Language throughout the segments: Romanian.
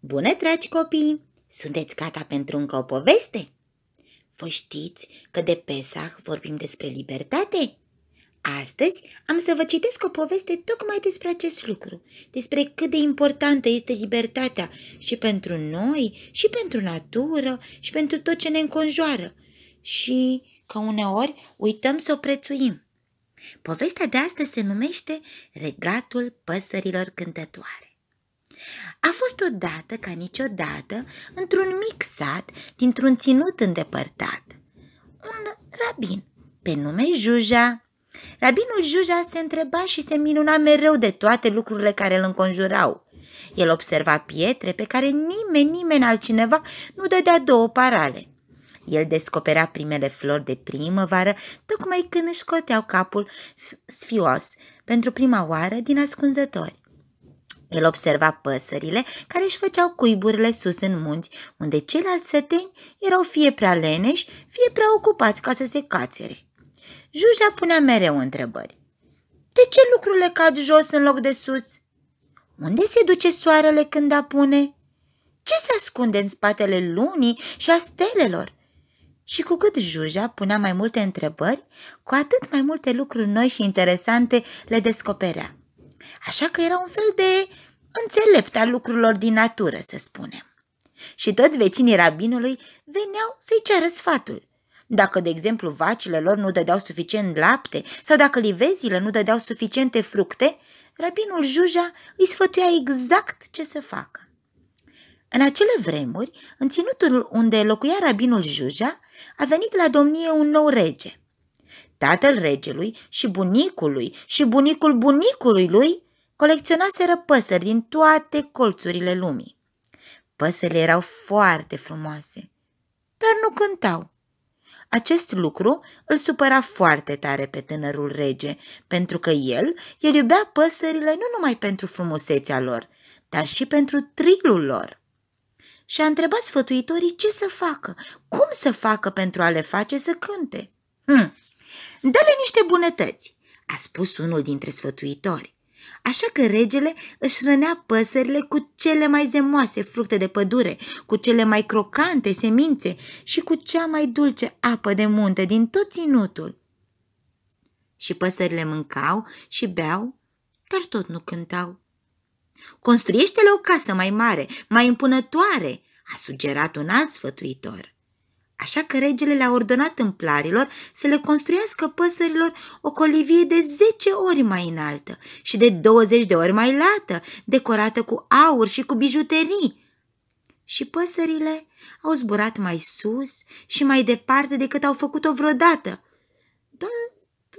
Bună, dragi copii! Sunteți gata pentru încă o poveste? Vă știți că de Pesach vorbim despre libertate? Astăzi am să vă citesc o poveste tocmai despre acest lucru, despre cât de importantă este libertatea și pentru noi, și pentru natură, și pentru tot ce ne înconjoară. Și că uneori uităm să o prețuim. Povestea de astăzi se numește Regatul păsărilor cântătoare. A fost odată ca niciodată într-un mic sat dintr-un ținut îndepărtat. Un rabin, pe nume Juja. Rabinul Juja se întreba și se minuna mereu de toate lucrurile care îl înconjurau. El observa pietre pe care nimeni, nimeni altcineva nu dădea două parale. El descopera primele flori de primăvară tocmai când își scoteau capul sfios pentru prima oară din ascunzători. El observa păsările care își făceau cuiburile sus în munți, unde ceilalți săteni erau fie prea leneși, fie prea ocupați ca să se cațere. Juja punea mereu întrebări. De ce lucrurile cad jos în loc de sus? Unde se duce soarele când apune? Ce se ascunde în spatele lunii și a stelelor? Și cu cât Juja punea mai multe întrebări, cu atât mai multe lucruri noi și interesante le descoperea așa că era un fel de înțelept al lucrurilor din natură, să spunem. Și toți vecinii rabinului veneau să-i ceară sfatul. Dacă, de exemplu, vacile lor nu dădeau suficient lapte sau dacă livezile nu dădeau suficiente fructe, rabinul Juja îi sfătuia exact ce să facă. În acele vremuri, în ținutul unde locuia rabinul Juja, a venit la domnie un nou rege. Tatăl regelui și bunicului și bunicul bunicului lui colecționaseră păsări din toate colțurile lumii. Păsările erau foarte frumoase, dar nu cântau. Acest lucru îl supăra foarte tare pe tânărul rege, pentru că el, el iubea păsările nu numai pentru frumusețea lor, dar și pentru trilul lor. Și a întrebat sfătuitorii ce să facă, cum să facă pentru a le face să cânte. Hm, dă-le niște bunătăți, a spus unul dintre sfătuitori. Așa că regele își rănea păsările cu cele mai zemoase fructe de pădure, cu cele mai crocante semințe și cu cea mai dulce apă de munte din tot ținutul. Și păsările mâncau și beau, dar tot nu cântau. Construiește-le o casă mai mare, mai împunătoare, a sugerat un alt sfătuitor. Așa că regele le-a ordonat templarilor să le construiască păsărilor o colivie de 10 ori mai înaltă și de 20 de ori mai lată, decorată cu aur și cu bijuterii. Și păsările au zburat mai sus și mai departe decât au făcut-o vreodată. Doar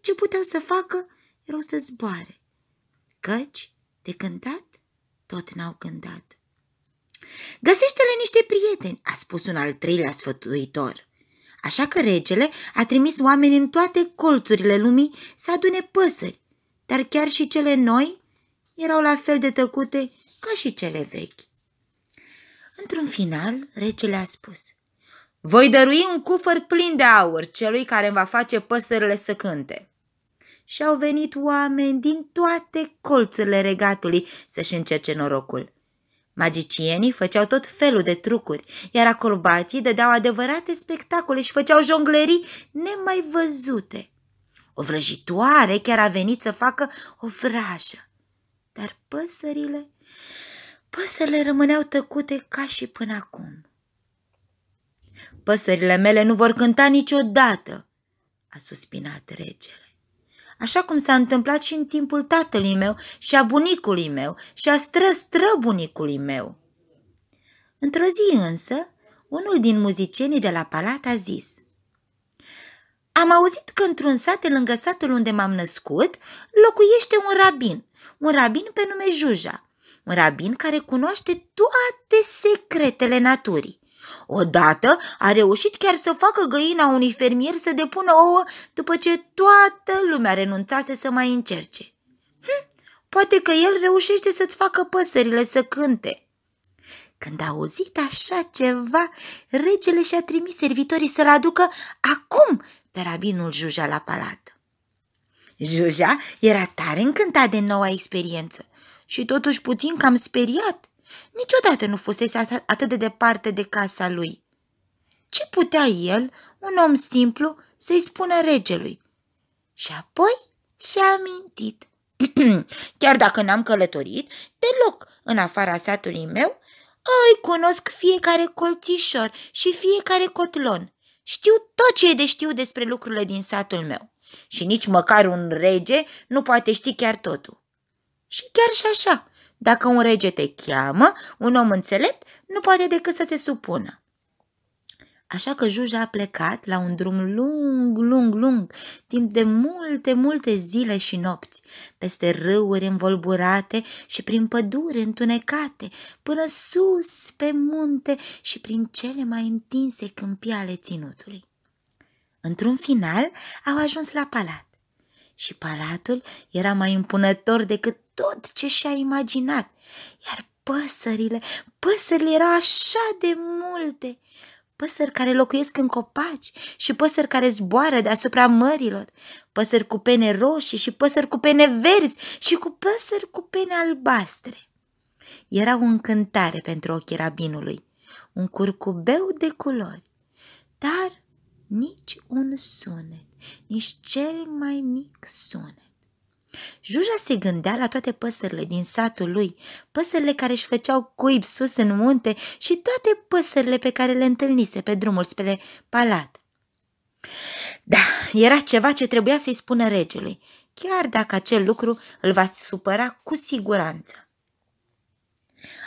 ce puteau să facă erau să zboare. Căci, de cântat, tot n-au cântat. Găsește-le niște prieteni, a spus un al treilea sfătuitor. Așa că regele a trimis oameni în toate colțurile lumii să adune păsări, dar chiar și cele noi erau la fel de tăcute ca și cele vechi. Într-un final, regele a spus Voi dărui un cufăr plin de aur celui care îmi va face păsările să cânte. Și au venit oameni din toate colțurile regatului să-și încerce norocul. Magicienii făceau tot felul de trucuri, iar acrobații dădeau adevărate spectacole și făceau jonglerii nemai văzute. O vrăjitoare chiar a venit să facă o vrajă. Dar păsările, păsările rămâneau tăcute ca și până acum. Păsările mele nu vor cânta niciodată, a suspinat regele așa cum s-a întâmplat și în timpul tatălui meu și a bunicului meu și a stră bunicului meu. Într-o zi însă, unul din muzicienii de la palat a zis Am auzit că într-un sat lângă satul unde m-am născut locuiește un rabin, un rabin pe nume Juja, un rabin care cunoaște toate secretele naturii. Odată a reușit chiar să facă găina unui fermier să depună ouă după ce toată lumea renunțase să mai încerce. Hm, poate că el reușește să-ți facă păsările să cânte. Când a auzit așa ceva, regele și-a trimis servitorii să-l aducă acum pe rabinul Juja la palat. Juja era tare încântat de noua experiență și totuși puțin cam speriat – Niciodată nu fusese atât de departe de casa lui. Ce putea el, un om simplu, să-i spună regelui? Și apoi și-a amintit. Chiar dacă n-am călătorit deloc în afara satului meu, îi cunosc fiecare colțișor și fiecare cotlon. Știu tot ce e de știu despre lucrurile din satul meu. Și nici măcar un rege nu poate ști chiar totul. Și chiar și așa, dacă un rege te cheamă, un om înțelept nu poate decât să se supună. Așa că Juja a plecat la un drum lung, lung, lung, timp de multe, multe zile și nopți, peste râuri învolburate și prin păduri întunecate, până sus pe munte și prin cele mai întinse câmpii ale ținutului. Într-un final au ajuns la palat și palatul era mai împunător decât tot ce și-a imaginat, iar păsările, păsările erau așa de multe, păsări care locuiesc în copaci și păsări care zboară deasupra mărilor, păsări cu pene roșii și păsări cu pene verzi și cu păsări cu pene albastre. Era o încântare pentru ochii rabinului, un curcubeu de culori, dar nici un sunet, nici cel mai mic sunet. Juja se gândea la toate păsările din satul lui, păsările care își făceau cuib sus în munte și toate păsările pe care le întâlnise pe drumul spre palat. Da, era ceva ce trebuia să-i spună regelui, chiar dacă acel lucru îl va supăra cu siguranță.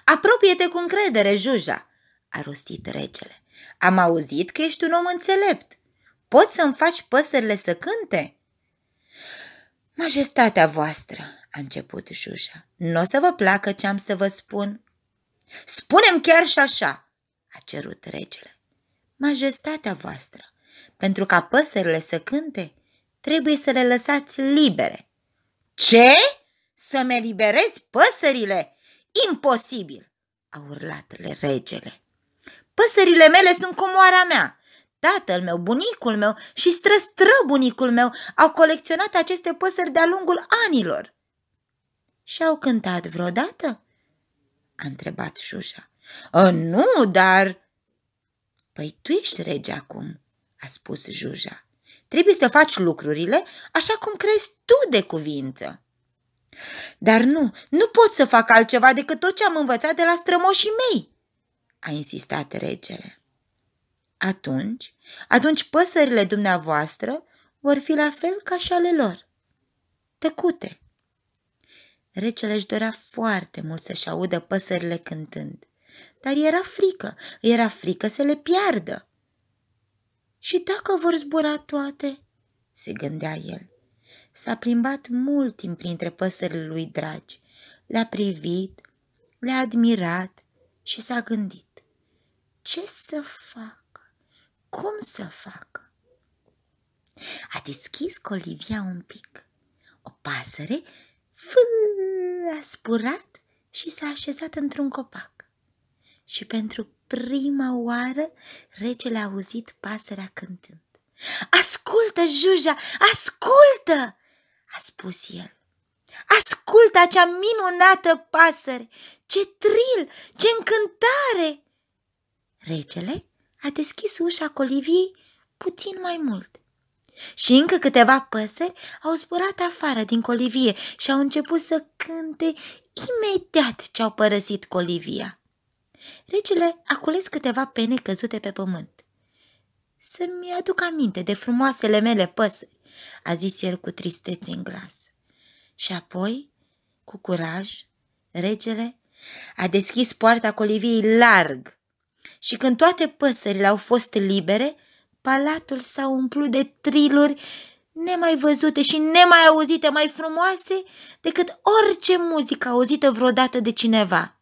Apropie-te cu încredere, Juja!" a rostit regele. Am auzit că ești un om înțelept. Poți să-mi faci păsările să cânte?" Majestatea voastră, a început Jușa, nu o să vă placă ce am să vă spun. Spunem chiar și așa, a cerut regele. Majestatea voastră, pentru ca păsările să cânte, trebuie să le lăsați libere. Ce? Să-mi eliberezi păsările? Imposibil! a urlat regele. Păsările mele sunt comoara mea Tatăl meu, bunicul meu și străstrăbunicul meu au colecționat aceste păsări de-a lungul anilor. Și au cântat vreodată? a întrebat Șușa. Ă, nu, dar... Păi tu ești rege acum, a spus Juja. Trebuie să faci lucrurile așa cum crezi tu de cuvință. Dar nu, nu pot să fac altceva decât tot ce am învățat de la strămoșii mei, a insistat regele. Atunci, atunci păsările dumneavoastră vor fi la fel ca și ale lor, tăcute. Recele își dorea foarte mult să-și audă păsările cântând, dar era frică, era frică să le piardă. Și dacă vor zbura toate, se gândea el. S-a plimbat mult timp printre păsările lui dragi, le-a privit, le-a admirat și s-a gândit. Ce să fac? cum să fac? A deschis colivia un pic. O pasăre fâ, a spurat și s-a așezat într-un copac. Și pentru prima oară regele a auzit pasărea cântând. Ascultă, Juja, ascultă!" a spus el. Ascultă acea minunată pasăre! Ce tril, ce încântare! Regele a deschis ușa coliviei puțin mai mult. Și încă câteva păsări au zburat afară din colivie și au început să cânte imediat ce au părăsit colivia. Regele a cules câteva pene căzute pe pământ. Să-mi aduc aminte de frumoasele mele păsări, a zis el cu tristețe în glas. Și apoi, cu curaj, regele a deschis poarta coliviei larg și când toate păsările au fost libere, palatul s-a umplut de triluri nemai văzute și nemai auzite mai frumoase decât orice muzică auzită vreodată de cineva.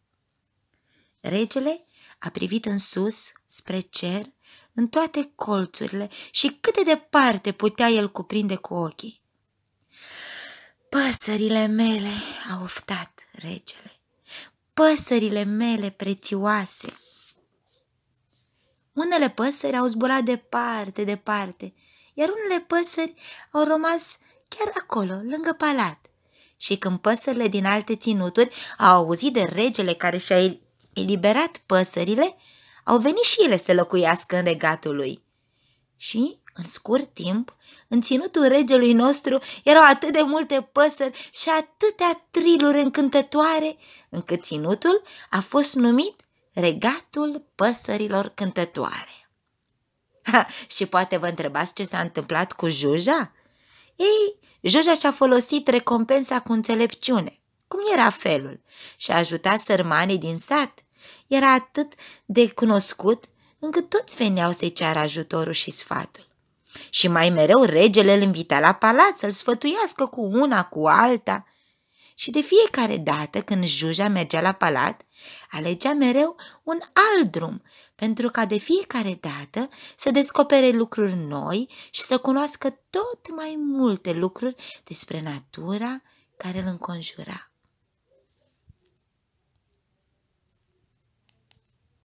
Regele a privit în sus, spre cer, în toate colțurile și cât de departe putea el cuprinde cu ochii. Păsările mele, a oftat regele, păsările mele prețioase. Unele păsări au zburat departe, departe, iar unele păsări au rămas chiar acolo, lângă palat. Și când păsările din alte ținuturi au auzit de regele care și-a eliberat păsările, au venit și ele să locuiască în regatul lui. Și, în scurt timp, în ținutul regelui nostru erau atât de multe păsări și atâtea triluri încântătoare, încât ținutul a fost numit Regatul păsărilor cântătoare. Ha, și poate vă întrebați ce s-a întâmplat cu Juja? Ei, Juja și-a folosit recompensa cu înțelepciune. Cum era felul? Și a ajutat sărmanii din sat. Era atât de cunoscut încât toți veneau să-i ceară ajutorul și sfatul. Și mai mereu regele îl invita la palat să-l sfătuiască cu una, cu alta și de fiecare dată când Juja mergea la palat, alegea mereu un alt drum, pentru ca de fiecare dată să descopere lucruri noi și să cunoască tot mai multe lucruri despre natura care îl înconjura.